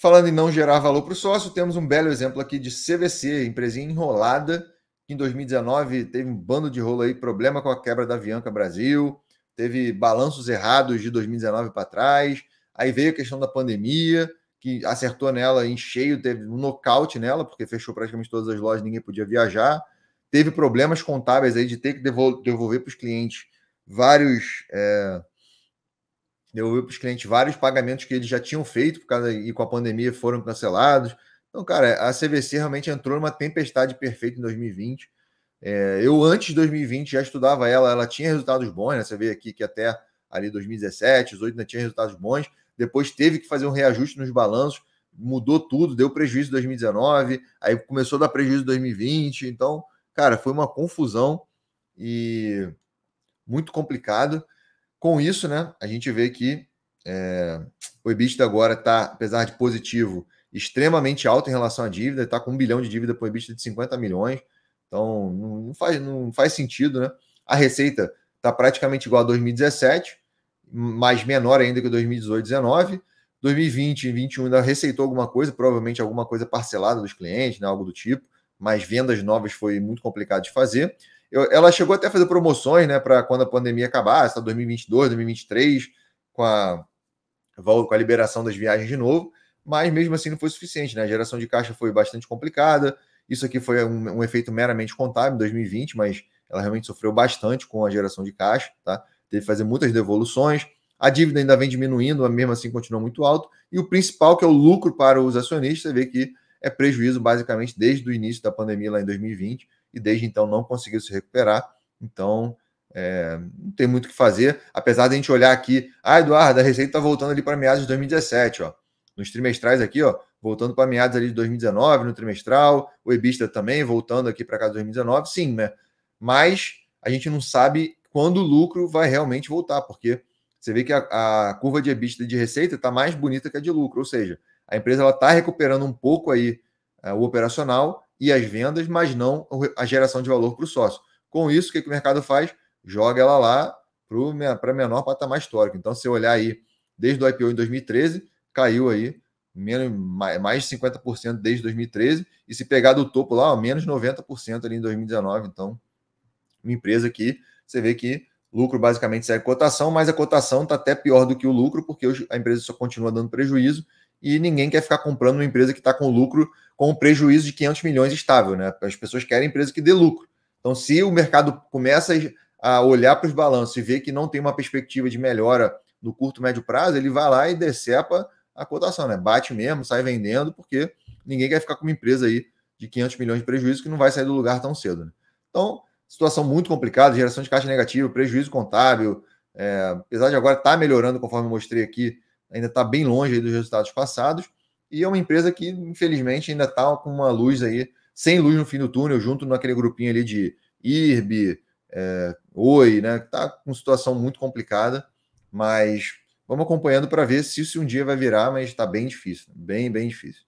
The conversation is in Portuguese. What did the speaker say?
Falando em não gerar valor para o sócio, temos um belo exemplo aqui de CVC, empresa enrolada, que em 2019 teve um bando de rolo aí, problema com a quebra da Avianca Brasil, teve balanços errados de 2019 para trás, aí veio a questão da pandemia, que acertou nela em cheio, teve um nocaute nela, porque fechou praticamente todas as lojas, ninguém podia viajar, teve problemas contábeis aí de ter que devolver para os clientes vários... É devolveu para os clientes vários pagamentos que eles já tinham feito por causa, e com a pandemia foram cancelados. Então, cara, a CVC realmente entrou numa tempestade perfeita em 2020. É, eu, antes de 2020, já estudava ela, ela tinha resultados bons, né? Você vê aqui que até ali 2017, 2018 ainda tinha resultados bons. Depois teve que fazer um reajuste nos balanços, mudou tudo, deu prejuízo em 2019, aí começou a dar prejuízo em 2020. Então, cara, foi uma confusão e muito complicado. Com isso, né, a gente vê que é, o EBITDA agora está, apesar de positivo, extremamente alto em relação à dívida, está com um bilhão de dívida o EBITDA de 50 milhões, então não faz, não faz sentido, né? A receita está praticamente igual a 2017, mas menor ainda que 2018 19 2020 e 2021 ainda receitou alguma coisa, provavelmente alguma coisa parcelada dos clientes, né, algo do tipo mas vendas novas foi muito complicado de fazer. Eu, ela chegou até a fazer promoções, né, para quando a pandemia acabar, está 2022, 2023, com a, com a liberação das viagens de novo, mas mesmo assim não foi suficiente, né? A geração de caixa foi bastante complicada. Isso aqui foi um, um efeito meramente contábil em 2020, mas ela realmente sofreu bastante com a geração de caixa, tá? Teve que fazer muitas devoluções. A dívida ainda vem diminuindo, mas mesmo assim continua muito alto. E o principal, que é o lucro para os acionistas, você é vê que é prejuízo basicamente desde o início da pandemia lá em 2020 e desde então não conseguiu se recuperar. Então, é, não tem muito o que fazer, apesar de a gente olhar aqui, ah, Eduardo, a receita está voltando ali para meados de 2017, ó. Nos trimestrais aqui, ó, voltando para meados ali de 2019 no trimestral, o EBITDA também voltando aqui para casa de 2019, sim, né? Mas a gente não sabe quando o lucro vai realmente voltar, porque você vê que a, a curva de EBITDA de receita está mais bonita que a de lucro, ou seja, a empresa está recuperando um pouco aí uh, o operacional e as vendas, mas não a geração de valor para o sócio. Com isso, o que, que o mercado faz? Joga ela lá para menor patamar histórico. Então, se olhar aí, desde o IPO em 2013, caiu aí menos, mais de 50% desde 2013, e se pegar do topo lá, ó, menos 90% ali em 2019. Então, uma empresa que você vê que Lucro basicamente segue é cotação, mas a cotação está até pior do que o lucro, porque a empresa só continua dando prejuízo e ninguém quer ficar comprando uma empresa que está com lucro com um prejuízo de 500 milhões estável. Né? As pessoas querem empresa que dê lucro. Então, se o mercado começa a olhar para os balanços e ver que não tem uma perspectiva de melhora no curto, médio prazo, ele vai lá e decepa a cotação, né? Bate mesmo, sai vendendo, porque ninguém quer ficar com uma empresa aí de 500 milhões de prejuízo que não vai sair do lugar tão cedo. Né? Então, situação muito complicada, geração de caixa negativa, prejuízo contábil, é, apesar de agora estar tá melhorando, conforme mostrei aqui, ainda está bem longe dos resultados passados, e é uma empresa que, infelizmente, ainda está com uma luz aí, sem luz no fim do túnel, junto naquele grupinho ali de IRB, é, Oi, né? Está com situação muito complicada, mas vamos acompanhando para ver se isso um dia vai virar, mas está bem difícil, bem, bem difícil.